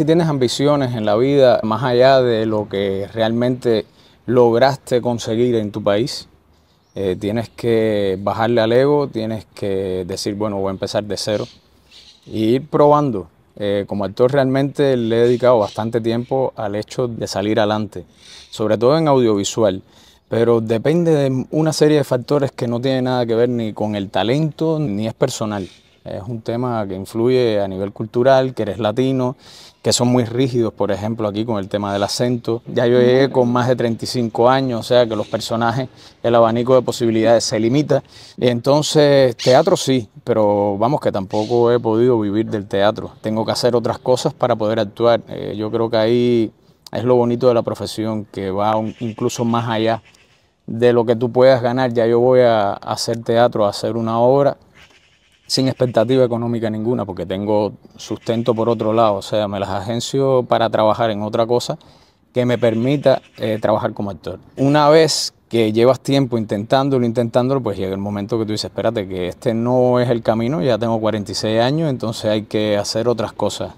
Si tienes ambiciones en la vida, más allá de lo que realmente lograste conseguir en tu país, eh, tienes que bajarle al ego, tienes que decir, bueno, voy a empezar de cero y ir probando. Eh, como actor realmente le he dedicado bastante tiempo al hecho de salir adelante, sobre todo en audiovisual, pero depende de una serie de factores que no tienen nada que ver ni con el talento ni es personal es un tema que influye a nivel cultural, que eres latino, que son muy rígidos, por ejemplo, aquí con el tema del acento. Ya yo llegué con más de 35 años, o sea que los personajes, el abanico de posibilidades se limita. Y Entonces, teatro sí, pero vamos que tampoco he podido vivir del teatro. Tengo que hacer otras cosas para poder actuar. Eh, yo creo que ahí es lo bonito de la profesión, que va incluso más allá de lo que tú puedas ganar. Ya yo voy a hacer teatro, a hacer una obra sin expectativa económica ninguna, porque tengo sustento por otro lado, o sea, me las agencio para trabajar en otra cosa que me permita eh, trabajar como actor. Una vez que llevas tiempo intentándolo, intentándolo, pues llega el momento que tú dices, espérate, que este no es el camino, ya tengo 46 años, entonces hay que hacer otras cosas.